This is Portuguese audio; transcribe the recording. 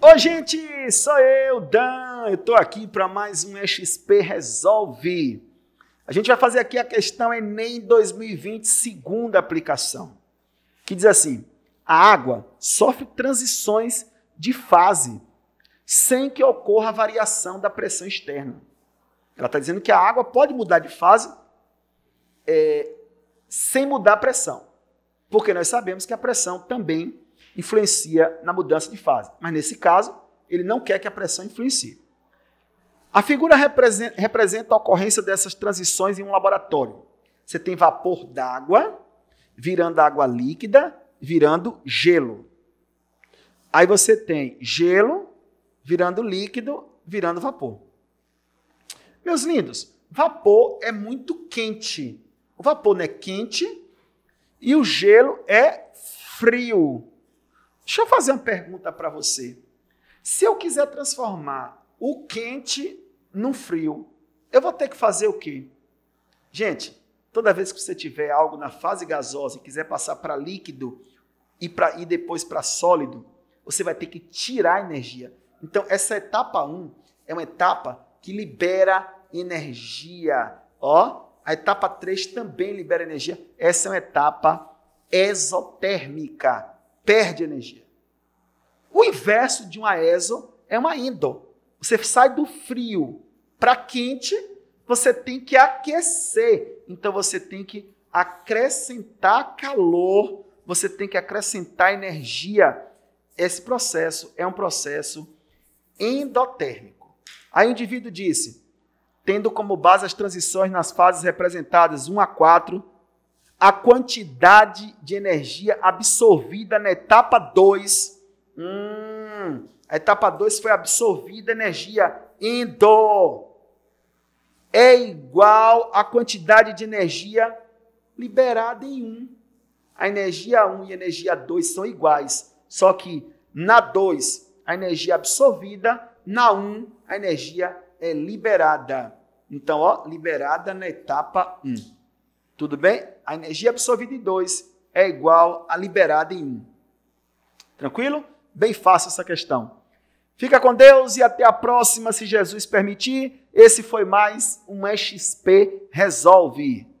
Oi, gente, sou eu, Dan. Eu tô aqui para mais um XP Resolve. A gente vai fazer aqui a questão Enem 2020, segunda aplicação, que diz assim: a água sofre transições de fase sem que ocorra variação da pressão externa. Ela está dizendo que a água pode mudar de fase é, sem mudar a pressão. Porque nós sabemos que a pressão também influencia na mudança de fase. Mas nesse caso, ele não quer que a pressão influencie. A figura representa a ocorrência dessas transições em um laboratório. Você tem vapor d'água virando água líquida, virando gelo. Aí você tem gelo virando líquido, virando vapor. Meus lindos, vapor é muito quente vapor não é quente e o gelo é frio. Deixa eu fazer uma pergunta para você. Se eu quiser transformar o quente no frio, eu vou ter que fazer o quê? Gente, toda vez que você tiver algo na fase gasosa e quiser passar para líquido e, pra, e depois para sólido, você vai ter que tirar energia. Então, essa etapa 1 um é uma etapa que libera energia. Ó, a etapa 3 também libera energia. Essa é uma etapa exotérmica, perde energia. O inverso de uma exo é uma indo. Você sai do frio para quente, você tem que aquecer. Então você tem que acrescentar calor, você tem que acrescentar energia. Esse processo é um processo endotérmico. Aí o indivíduo disse: tendo como base as transições nas fases representadas 1 a 4, a quantidade de energia absorvida na etapa 2. Hum, a etapa 2 foi absorvida energia indo. É igual à quantidade de energia liberada em 1. Um. A energia 1 um e a energia 2 são iguais, só que na 2 a energia absorvida, na 1 um, a energia é liberada. Então, ó, liberada na etapa 1. Tudo bem? A energia absorvida em 2 é igual à liberada em 1. Tranquilo? Bem fácil essa questão. Fica com Deus e até a próxima, se Jesus permitir. Esse foi mais um XP Resolve.